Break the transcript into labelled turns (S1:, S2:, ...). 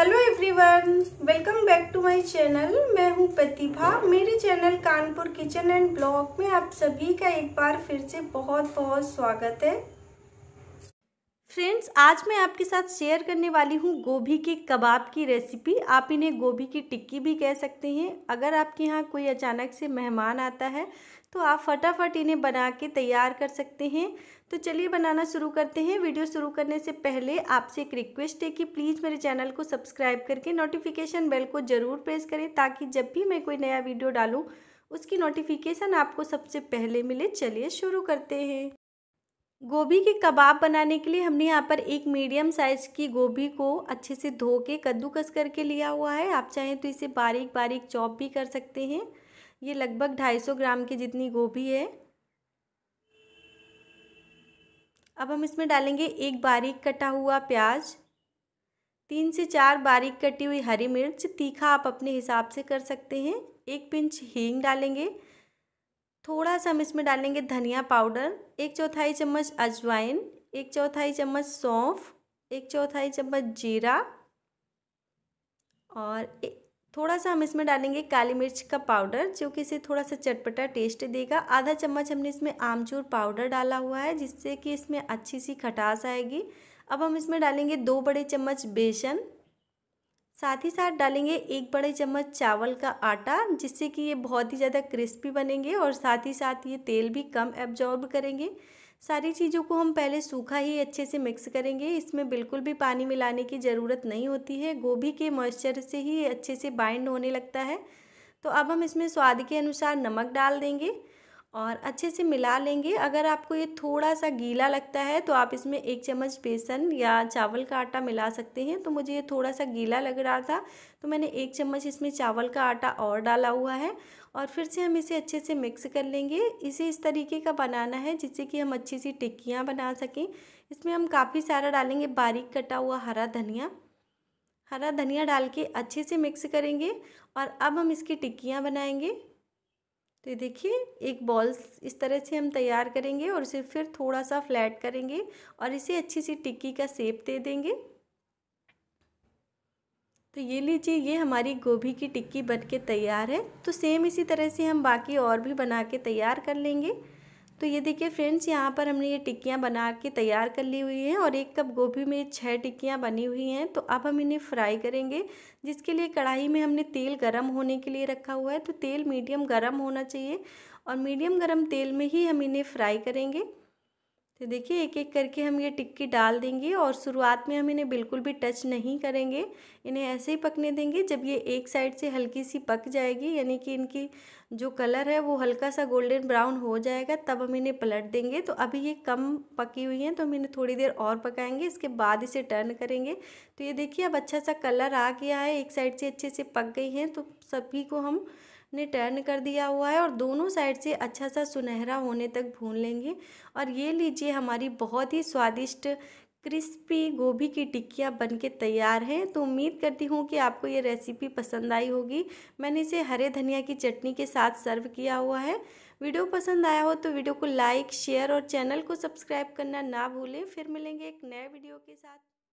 S1: hello everyone welcome back to my channel मैं हूं प्रतिभा मेरे channel Kanpur kitchen and blog में आप सभी का एक बार फिर से बहुत बहुत स्वागत है फ्रेंड्स आज मैं आपके साथ शेयर करने वाली हूँ गोभी के कबाब की रेसिपी आप इन्हें गोभी की टिक्की भी कह सकते हैं अगर आपके यहाँ कोई अचानक से मेहमान आता है तो आप फटाफट इन्हें बना के तैयार कर सकते हैं तो चलिए बनाना शुरू करते हैं वीडियो शुरू करने से पहले आपसे एक रिक्वेस्ट है कि प्लीज़ मेरे चैनल को सब्सक्राइब करके नोटिफिकेशन बेल को ज़रूर प्रेस करें ताकि जब भी मैं कोई नया वीडियो डालूँ उसकी नोटिफिकेशन आपको सबसे पहले मिले चलिए शुरू करते हैं गोभी के कबाब बनाने के लिए हमने यहाँ पर एक मीडियम साइज़ की गोभी को अच्छे से धो के कद्दूकस करके लिया हुआ है आप चाहें तो इसे बारीक बारीक चॉप भी कर सकते हैं ये लगभग 250 ग्राम की जितनी गोभी है अब हम इसमें डालेंगे एक बारीक कटा हुआ प्याज तीन से चार बारीक कटी हुई हरी मिर्च तीखा आप अपने हिसाब से कर सकते हैं एक पिंच हींग डालेंगे थोड़ा सा हम इसमें डालेंगे धनिया पाउडर एक चौथाई चम्मच अजवाइन एक चौथाई चम्मच सौंफ एक चौथाई चम्मच जीरा और थोड़ा सा हम इसमें डालेंगे काली मिर्च का पाउडर जो कि इसे थोड़ा सा चटपटा टेस्ट देगा आधा चम्मच हमने इसमें आमचूर पाउडर डाला हुआ है जिससे कि इसमें अच्छी सी खटास आएगी अब हम इसमें डालेंगे दो बड़े चम्मच बेसन साथ ही साथ डालेंगे एक बड़े चम्मच चावल का आटा जिससे कि ये बहुत ही ज़्यादा क्रिस्पी बनेंगे और साथ ही साथ ये तेल भी कम एब्जॉर्ब करेंगे सारी चीज़ों को हम पहले सूखा ही अच्छे से मिक्स करेंगे इसमें बिल्कुल भी पानी मिलाने की ज़रूरत नहीं होती है गोभी के मॉइस्चर से ही अच्छे से बाइंड होने लगता है तो अब हम इसमें स्वाद के अनुसार नमक डाल देंगे और अच्छे से मिला लेंगे अगर आपको ये थोड़ा सा गीला लगता है तो आप इसमें एक चम्मच बेसन या चावल का आटा मिला सकते हैं तो मुझे ये थोड़ा सा गीला लग रहा था तो मैंने एक चम्मच इसमें चावल का आटा और डाला हुआ है और फिर से हम इसे अच्छे से मिक्स कर लेंगे इसे इस तरीके का बनाना है जिससे कि हम अच्छी सी टिक्कियाँ बना सकें इसमें हम काफ़ी सारा डालेंगे बारीक कटा हुआ हरा धनिया हरा धनिया डाल के अच्छे से मिक्स करेंगे और अब हम इसकी टिक्कियाँ बनाएंगे तो ये देखिए एक बॉल्स इस तरह से हम तैयार करेंगे और इसे फिर थोड़ा सा फ्लैट करेंगे और इसे अच्छी सी टिक्की का सेप दे देंगे तो ये लीजिए ये हमारी गोभी की टिक्की बन के तैयार है तो सेम इसी तरह से हम बाकी और भी बना के तैयार कर लेंगे तो ये देखिए फ्रेंड्स यहाँ पर हमने ये टिक्कियाँ बना के तैयार कर ली हुई हैं और एक कप गोभी में छः टिक्कियाँ बनी हुई हैं तो अब हम इन्हें फ्राई करेंगे जिसके लिए कढ़ाई में हमने तेल गर्म होने के लिए रखा हुआ है तो तेल मीडियम गर्म होना चाहिए और मीडियम गर्म तेल में ही हम इन्हें फ्राई करेंगे तो देखिए एक एक करके हम ये टिक्की डाल देंगे और शुरुआत में हम इन्हें बिल्कुल भी टच नहीं करेंगे इन्हें ऐसे ही पकने देंगे जब ये एक साइड से हल्की सी पक जाएगी यानी कि इनकी जो कलर है वो हल्का सा गोल्डन ब्राउन हो जाएगा तब हम इन्हें पलट देंगे तो अभी ये कम पकी हुई हैं तो हम इन्हें थोड़ी देर और पकाएंगे इसके बाद इसे टर्न करेंगे तो ये देखिए अब अच्छा सा कलर आ गया है एक साइड से अच्छे से पक गई हैं तो सभी को हम ने टर्न कर दिया हुआ है और दोनों साइड से अच्छा सा सुनहरा होने तक भून लेंगे और ये लीजिए हमारी बहुत ही स्वादिष्ट क्रिस्पी गोभी की टिक्कियाँ बनके तैयार हैं तो उम्मीद करती हूँ कि आपको ये रेसिपी पसंद आई होगी मैंने इसे हरे धनिया की चटनी के साथ सर्व किया हुआ है वीडियो पसंद आया हो तो वीडियो को लाइक शेयर और चैनल को सब्सक्राइब करना ना भूलें फिर मिलेंगे एक नए वीडियो के साथ